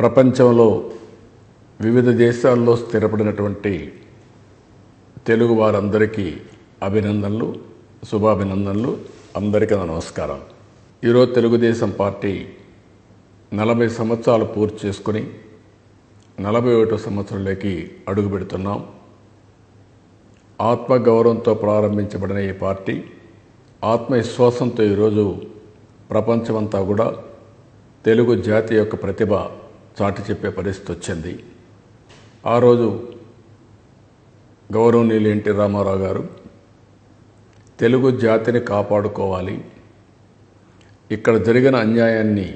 ప్రపంచంలో వివిధ దేశాల్లో స్థిరపడినటువంటి తెలుగు వారందరికీ అభినందనలు శుభాభినందనలు అందరికీ నమస్కారం ఈరోజు తెలుగుదేశం పార్టీ నలభై సంవత్సరాలు పూర్తి చేసుకుని నలభై ఒకటో సంవత్సరంలోకి అడుగు పెడుతున్నాం ఆత్మగౌరవంతో ప్రారంభించబడిన ఈ పార్టీ ఆత్మవిశ్వాసంతో ఈరోజు ప్రపంచమంతా కూడా తెలుగు జాతి యొక్క ప్రతిభ చాటి చెప్పే పరిస్థితి వచ్చింది ఆ రోజు గౌరవనీయులు ఎన్టీ రామారావు గారు తెలుగు జాతిని కాపాడుకోవాలి ఇక్కడ జరిగిన అన్యాయాన్ని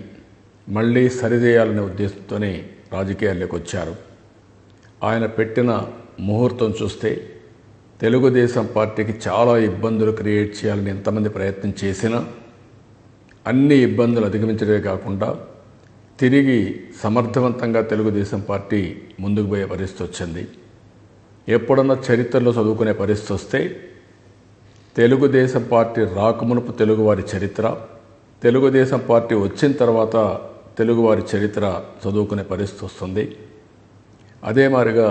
మళ్ళీ సరిదేయాలనే ఉద్దేశంతోనే రాజకీయాల్లోకి వచ్చారు ఆయన పెట్టిన ముహూర్తం చూస్తే తెలుగుదేశం పార్టీకి చాలా ఇబ్బందులు క్రియేట్ చేయాలని ఎంతమంది ప్రయత్నం చేసినా అన్ని ఇబ్బందులు అధిగమించడమే కాకుండా తిరిగి సమర్థవంతంగా తెలుగుదేశం పార్టీ ముందుకు పోయే పరిస్థితి వచ్చింది ఎప్పుడన్నా చరిత్రలో చదువుకునే పరిస్థితి వస్తే తెలుగుదేశం పార్టీ రాకమునుపు తెలుగువారి చరిత్ర తెలుగుదేశం పార్టీ వచ్చిన తర్వాత తెలుగువారి చరిత్ర చదువుకునే పరిస్థితి వస్తుంది అదే మారిగా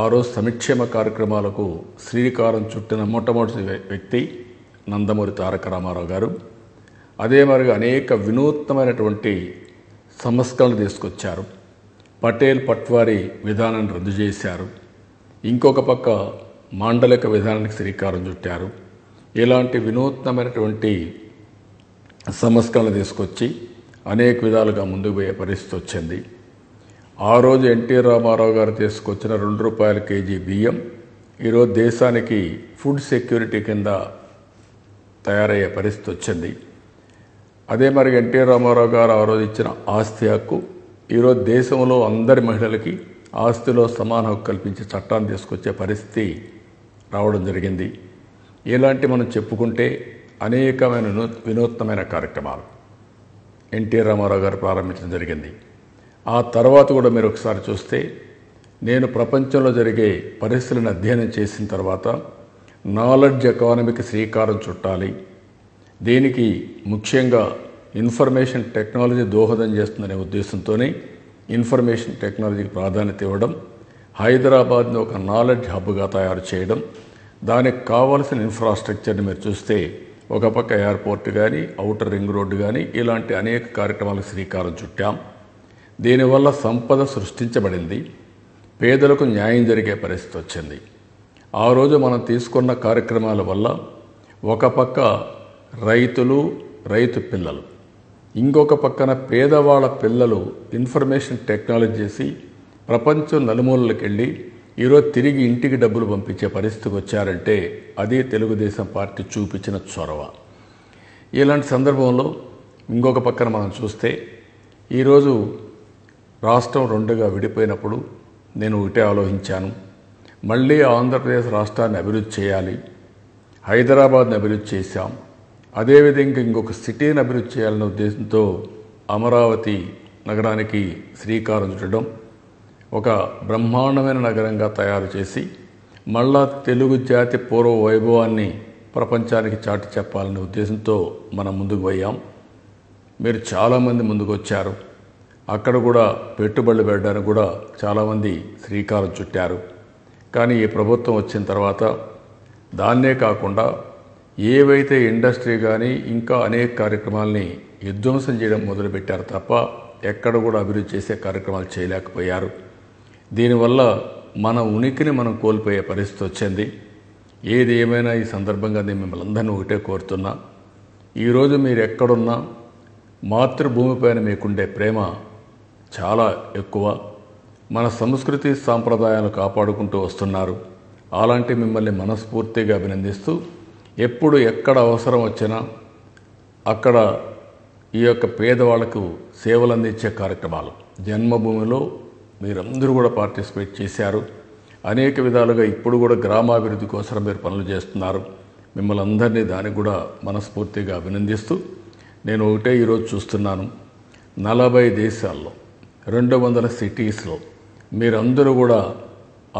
ఆ రోజు సంక్షేమ కార్యక్రమాలకు శ్రీకారం చుట్టిన మొట్టమొదటి వ్యక్తి నందమూరి తారక రామారావు గారు అదే మాదిరిగా అనేక వినూత్నమైనటువంటి సంస్కరణలు తీసుకొచ్చారు పటేల్ పట్వారి విధానాన్ని రద్దు చేశారు ఇంకొక పక్క మాండలిక విధానానికి శ్రీకారం చుట్టారు ఇలాంటి వినూత్నమైనటువంటి సంస్కరణలు తీసుకొచ్చి అనేక విధాలుగా ముందుకు పోయే పరిస్థితి వచ్చింది ఆ రోజు ఎన్టీ రామారావు గారు తీసుకొచ్చిన రెండు రూపాయల కేజీ బియ్యం ఈరోజు దేశానికి ఫుడ్ సెక్యూరిటీ కింద తయారయ్యే పరిస్థితి వచ్చింది అదే మరి ఎన్టీ రామారావు గారు ఆ రోజు ఇచ్చిన ఆస్తి హక్కు ఈరోజు దేశంలో అందరి మహిళలకి ఆస్తిలో సమాన హక్కు కల్పించే చట్టాన్ని తీసుకొచ్చే పరిస్థితి రావడం జరిగింది ఇలాంటి మనం చెప్పుకుంటే అనేకమైన వినూత్నమైన కార్యక్రమాలు ఎన్టీ రామారావు గారు ప్రారంభించడం జరిగింది ఆ తర్వాత కూడా మీరు ఒకసారి చూస్తే నేను ప్రపంచంలో జరిగే పరిస్థితులను అధ్యయనం చేసిన తర్వాత నాలెడ్జ్ ఎకానమీకి శ్రీకారం చుట్టాలి దీనికి ముఖ్యంగా ఇన్ఫర్మేషన్ టెక్నాలజీ దోహదం చేస్తుందనే ఉద్దేశంతోనే ఇన్ఫర్మేషన్ టెక్నాలజీకి ప్రాధాన్యత ఇవ్వడం హైదరాబాద్ని ఒక నాలెడ్జ్ హబ్గా తయారు చేయడం దానికి కావాల్సిన ఇన్ఫ్రాస్ట్రక్చర్ని మీరు చూస్తే ఒక పక్క ఎయిర్పోర్ట్ కానీ అవుటర్ రింగ్ రోడ్డు కానీ ఇలాంటి అనేక కార్యక్రమాలకు శ్రీకారం చుట్టాం దీనివల్ల సంపద సృష్టించబడింది పేదలకు న్యాయం జరిగే పరిస్థితి వచ్చింది ఆ రోజు మనం తీసుకున్న కార్యక్రమాల వల్ల ఒక పక్క రైతులు రైతు పిల్లలు ఇంకొక పక్కన పేదవాళ్ళ పిల్లలు ఇన్ఫర్మేషన్ టెక్నాలజీ చేసి ప్రపంచం నలుమూలలకు వెళ్ళి ఈరోజు తిరిగి ఇంటికి డబ్బులు పంపించే పరిస్థితికి వచ్చారంటే అది తెలుగుదేశం పార్టీ చూపించిన చొరవ ఇలాంటి సందర్భంలో ఇంకొక పక్కన మనం చూస్తే ఈరోజు రాష్ట్రం రెండుగా విడిపోయినప్పుడు నేను ఒకటే ఆలోచించాను మళ్ళీ ఆంధ్రప్రదేశ్ రాష్ట్రాన్ని అభివృద్ధి చేయాలి హైదరాబాద్ని అభివృద్ధి చేశాం అదేవిధంగా ఇంకొక సిటీని అభివృద్ధి చేయాలనే ఉద్దేశంతో అమరావతి నగరానికి శ్రీకారం చుట్టడం ఒక బ్రహ్మాండమైన నగరంగా తయారు చేసి మళ్ళా తెలుగు జాతి పూర్వ వైభవాన్ని ప్రపంచానికి చాటి చెప్పాలనే ఉద్దేశంతో మనం ముందుకు పోయాం మీరు చాలామంది ముందుకు వచ్చారు అక్కడ కూడా పెట్టుబడులు పెట్టడానికి కూడా చాలామంది శ్రీకారం చుట్టారు కానీ ఈ ప్రభుత్వం వచ్చిన తర్వాత దాన్నే కాకుండా ఏవైతే ఇండస్ట్రీ కానీ ఇంకా అనేక కార్యక్రమాల్ని విధ్వంసం చేయడం మొదలుపెట్టారు తప్ప ఎక్కడ కూడా అభివృద్ధి చేసే కార్యక్రమాలు చేయలేకపోయారు దీనివల్ల మన ఉనికిని మనం కోల్పోయే పరిస్థితి వచ్చింది ఏది ఏమైనా ఈ సందర్భంగా నేను మిమ్మల్ని అందరినీ ఒకటే కోరుతున్నా ఈరోజు మీరు ఎక్కడున్నా మాతృభూమిపైన మీకుండే ప్రేమ చాలా ఎక్కువ మన సంస్కృతి సాంప్రదాయాలు కాపాడుకుంటూ వస్తున్నారు అలాంటి మిమ్మల్ని మనస్ఫూర్తిగా అభినందిస్తూ ఎప్పుడు ఎక్కడ అవసరం వచ్చినా అక్కడ ఈ యొక్క పేదవాళ్లకు సేవలు అందించే కార్యక్రమాలు జన్మభూమిలో మీరందరూ కూడా పార్టిసిపేట్ చేశారు అనేక విధాలుగా ఇప్పుడు కూడా గ్రామాభివృద్ధి కోసం మీరు పనులు చేస్తున్నారు మిమ్మల్ని అందరినీ దానికి కూడా మనస్ఫూర్తిగా అభినందిస్తూ నేను ఒకటే ఈరోజు చూస్తున్నాను నలభై దేశాల్లో రెండు వందల సిటీస్లో మీరందరూ కూడా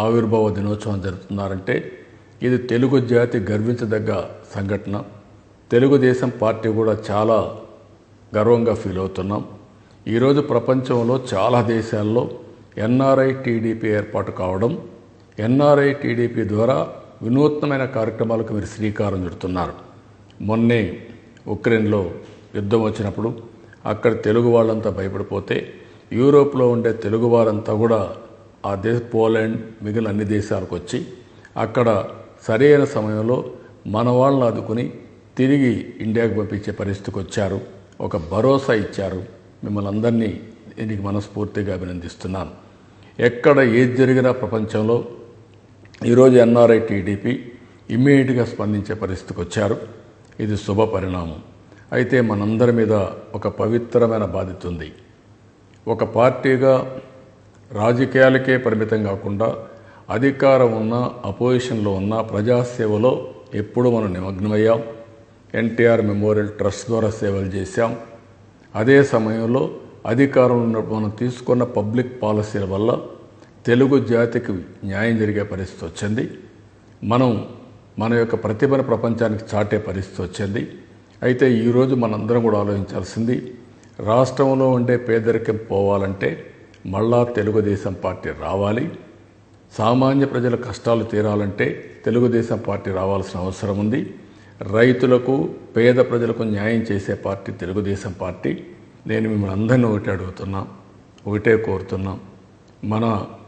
ఆవిర్భావ దినోత్సవం జరుపుతున్నారంటే ఇది తెలుగు జాతి గర్వించదగ్గ సంఘటన తెలుగుదేశం పార్టీ కూడా చాలా గర్వంగా ఫీల్ అవుతున్నాం ఈరోజు ప్రపంచంలో చాలా దేశాల్లో ఎన్ఆర్ఐ టీడీపీ ఏర్పాటు కావడం ఎన్ఆర్ఐ టీడీపీ ద్వారా వినూత్నమైన కార్యక్రమాలకు మీరు శ్రీకారం చుడుతున్నారు మొన్నే ఉక్రెయిన్లో యుద్ధం వచ్చినప్పుడు అక్కడ తెలుగు వాళ్ళంతా భయపడిపోతే యూరోప్లో ఉండే తెలుగు వారంతా కూడా ఆ దేశ పోలాండ్ మిగిలిన అన్ని దేశాలకు వచ్చి అక్కడ సరైన సమయంలో మన వాళ్ళని ఆదుకొని తిరిగి ఇండియాకు పంపించే పరిస్థితికి వచ్చారు ఒక భరోసా ఇచ్చారు మిమ్మల్ని అందరినీ దీనికి మనస్ఫూర్తిగా అభినందిస్తున్నాను ఎక్కడ ఏది జరిగినా ప్రపంచంలో ఈరోజు ఎన్ఆర్ఐ టీడీపీ ఇమ్మీడియట్గా స్పందించే పరిస్థితికి వచ్చారు ఇది శుభ పరిణామం అయితే మనందరి మీద ఒక పవిత్రమైన బాధ్యత ఉంది ఒక పార్టీగా రాజకీయాలకే పరిమితం కాకుండా అధికారం ఉన్నా అపోజిషన్లో ఉన్నా ప్రజాసేవలో ఎప్పుడు మనం నిమగ్నమయ్యాం ఎన్టీఆర్ మెమోరియల్ ట్రస్ట్ ద్వారా సేవలు చేశాం అదే సమయంలో అధికారంలో మనం తీసుకున్న పబ్లిక్ పాలసీల వల్ల తెలుగు జాతికి న్యాయం జరిగే పరిస్థితి వచ్చింది మనం మన యొక్క ప్రతిభను ప్రపంచానికి చాటే పరిస్థితి వచ్చింది అయితే ఈరోజు మనందరం కూడా ఆలోచించాల్సింది రాష్ట్రంలో ఉండే పేదరికం పోవాలంటే మళ్ళా తెలుగుదేశం పార్టీ రావాలి సామాన్య ప్రజల కష్టాలు తీరాలంటే తెలుగుదేశం పార్టీ రావాల్సిన అవసరం ఉంది రైతులకు పేద ప్రజలకు న్యాయం చేసే పార్టీ తెలుగుదేశం పార్టీ నేను మిమ్మల్ని అందరినీ ఒకటి అడుగుతున్నాం ఒకటే కోరుతున్నాం మన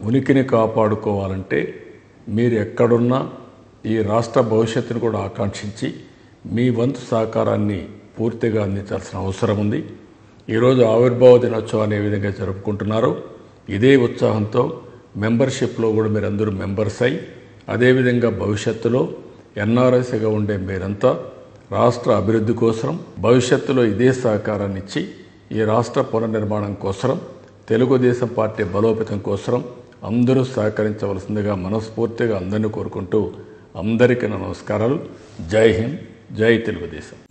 ఉనికిని కాపాడుకోవాలంటే మీరు ఎక్కడున్నా ఈ రాష్ట్ర భవిష్యత్తును కూడా ఆకాంక్షించి మీ వంతు సహకారాన్ని పూర్తిగా అందించాల్సిన అవసరం ఉంది ఈరోజు ఆవిర్భావ దినోత్సవం అనే విధంగా జరుపుకుంటున్నారు ఇదే ఉత్సాహంతో మెంబర్షిప్లో కూడా మీరందరూ మెంబర్స్ అయి అదేవిధంగా భవిష్యత్తులో ఎన్ఆర్ఎస్గా ఉండే మీరంతా రాష్ట్ర అభివృద్ధి కోసం భవిష్యత్తులో ఇదే సహకారాన్ని ఇచ్చి ఈ రాష్ట్ర పునర్నిర్మాణం కోసం తెలుగుదేశం పార్టీ బలోపేతం కోసం అందరూ సహకరించవలసిందిగా మనస్ఫూర్తిగా అందరినీ కోరుకుంటూ అందరికీ నమస్కారాలు జై హింద్ జై తెలుగుదేశం